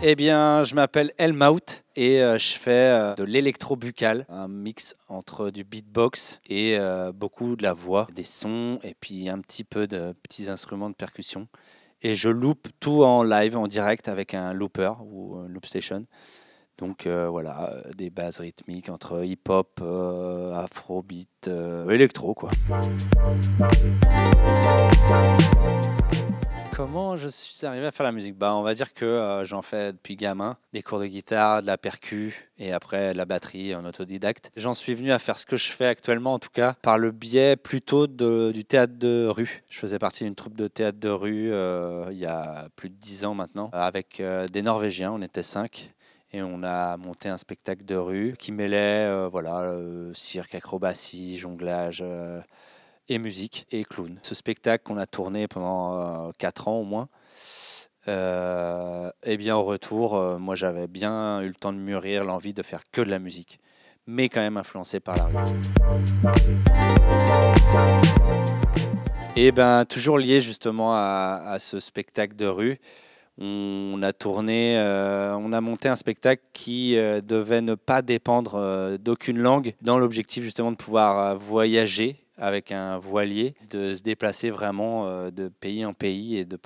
Eh bien, je m'appelle Elmout et euh, je fais euh, de l'électro-buccal, un mix entre du beatbox et euh, beaucoup de la voix, des sons et puis un petit peu de petits instruments de percussion. Et je loupe tout en live, en direct avec un looper ou une loop Donc voilà, des bases rythmiques entre hip-hop, afro afrobeat, électro quoi comment je suis arrivé à faire la musique Bah, on va dire que euh, j'en fais depuis gamin, des cours de guitare, de la percu et après de la batterie en autodidacte. J'en suis venu à faire ce que je fais actuellement, en tout cas, par le biais plutôt de, du théâtre de rue. Je faisais partie d'une troupe de théâtre de rue euh, il y a plus de dix ans maintenant, euh, avec des Norvégiens, on était cinq et on a monté un spectacle de rue qui mêlait voilà cirque, acrobatie, jonglage, et musique et clown. Ce spectacle qu'on a tourné pendant 4 euh, ans au moins, et euh, eh bien au retour, euh, moi j'avais bien eu le temps de mûrir l'envie de faire que de la musique, mais quand même influencé par la rue. Et eh ben toujours lié justement à, ce spectacle de rue, on a tourné, on a monté un spectacle qui devait ne pas dépendre d'aucune langue, dans l'objectif justement de pouvoir voyager avec un voilier, de se déplacer vraiment euh, de pays en pays et de,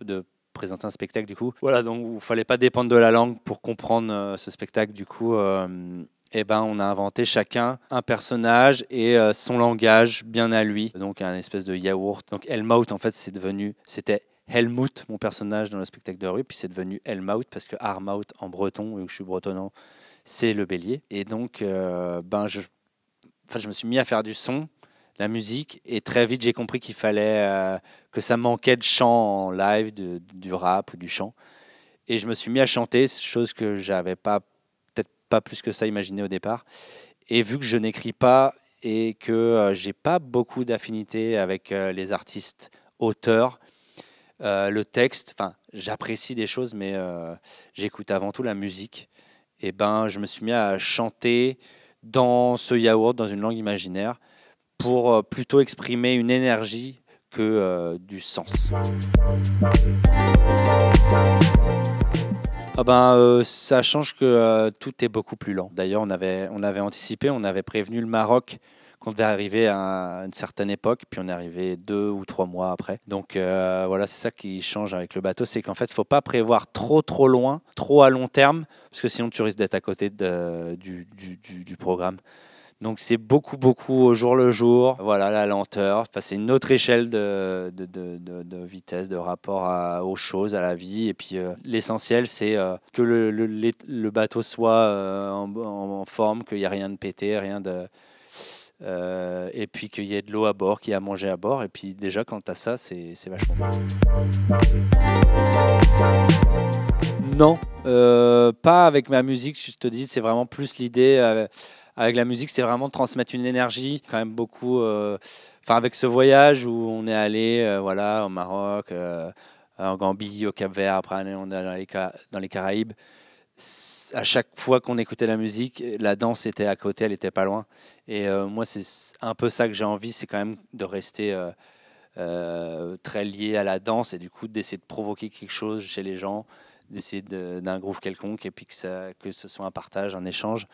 de présenter un spectacle du coup. Voilà, donc il fallait pas dépendre de la langue pour comprendre euh, ce spectacle du coup. Euh, eh ben, on a inventé chacun un personnage et son langage bien à lui, donc un espèce de yaourt. Donc Helmut, en fait, c'est devenu, c'était Helmut, mon personnage dans le spectacle de rue, puis c'est devenu Helmut parce que Armout en breton, et où je suis bretonnant, c'est le bélier. Et donc, ben, je, je me suis mis à faire du son la musique. Et très vite, j'ai compris qu'il fallait euh, que ça manquait de chant en live, du rap ou du chant. Et je me suis mis à chanter, chose que j'avais pas peut-être pas plus que ça imaginé au départ. Et vu que je n'écris pas et que euh, j'ai pas beaucoup d'affinité avec euh, les artistes auteurs, le texte, enfin, j'apprécie des choses, mais j'écoute avant tout la musique. Et ben, je me suis mis à chanter dans ce yaourt, dans une langue imaginaire pour euh, plutôt exprimer une énergie que euh, du sens. Ah ben, euh, ça change que tout est beaucoup plus lent. D'ailleurs, on avait, on avait anticipé, on avait prévenu le Maroc qu'on devait arriver à une certaine époque, puis on est arrivé deux ou trois mois après. Donc voilà, c'est ça qui change avec le bateau, c'est qu'en fait, faut pas prévoir trop trop loin, trop à long terme, parce que sinon tu risques d'être à côté de, du programme. Donc c'est beaucoup, beaucoup au jour le jour. Voilà, la lenteur, c'est une autre échelle de, de, de, vitesse, de rapport aux choses, à la vie. Et puis euh, l'essentiel, c'est euh, que le, le, bateau soit euh, en, forme, qu'il n'y a rien de pété, rien de... et puis qu'il y ait de l'eau à bord, qu'il y ait à manger à bord. Et puis déjà, quant à ça, c'est vachement bien. Non, pas avec ma musique, je te dis, c'est vraiment plus l'idée avec la musique, c'est vraiment de transmettre une énergie, quand même beaucoup. Euh, enfin, avec ce voyage où on est allé, euh, voilà, au Maroc, euh, en Gambie, au Cap-Vert, après on est dans les, dans les Caraïbes à chaque fois qu'on écoutait la musique, la danse était à côté, elle n'était pas loin. Et moi, c'est un peu ça que j'ai envie, c'est quand même de rester très lié à la danse et du coup d'essayer de provoquer quelque chose chez les gens, d'essayer d'un groupe quelconque et puis que, ça, que ce soit un partage, un échange.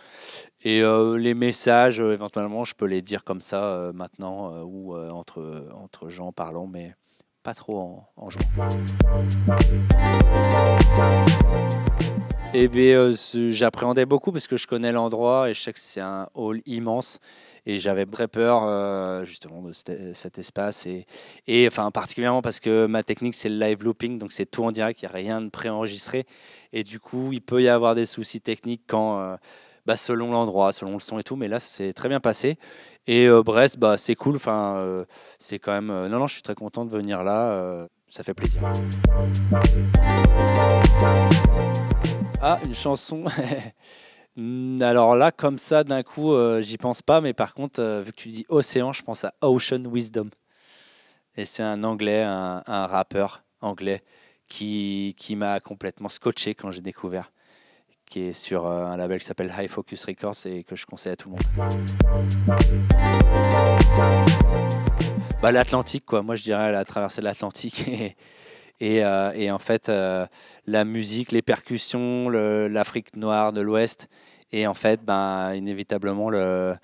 Et euh, les messages, euh, éventuellement, je peux les dire comme ça euh, maintenant ou entre, entre gens parlant, mais pas trop en, en jouant. Eh bien, euh, j'appréhendais beaucoup parce que je connais l'endroit et je sais que c'est un hall immense et j'avais très peur euh, justement de cet, espace et, enfin particulièrement parce que ma technique c'est le live looping donc c'est tout en direct, il n'y a rien de préenregistré et du coup il peut y avoir des soucis techniques quand euh, bah, selon l'endroit, selon le son et tout, mais là c'est très bien passé et Brest bah c'est cool, enfin c'est quand même non non je suis très content de venir là, ça fait plaisir. Ah, une chanson. Alors là, comme ça, d'un coup, euh, j'y pense pas, mais par contre, euh, vu que tu dis océan, je pense à Ocean Wisdom. Et c'est un anglais, un, rappeur anglais, qui, m'a complètement scotché quand j'ai découvert, qui est sur euh, un label qui s'appelle High Focus Records et que je conseille à tout le monde. Bah, L'Atlantique, quoi. Moi, je dirais la traversée de l'Atlantique. Et euh, et, en fait, euh, la musique, les percussions, l'Afrique noire de l'Ouest, et en fait, ben, inévitablement, le,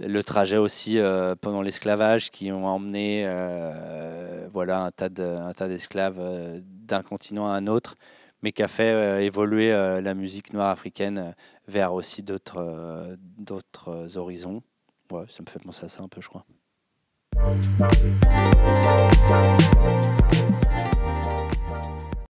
le trajet aussi euh, pendant l'esclavage qui ont emmené voilà, un tas d'esclaves d'un continent à un autre, mais qui a fait évoluer la musique noire africaine vers aussi d'autres d'autres horizons. Ouais, ça me fait penser à ça un peu, je crois.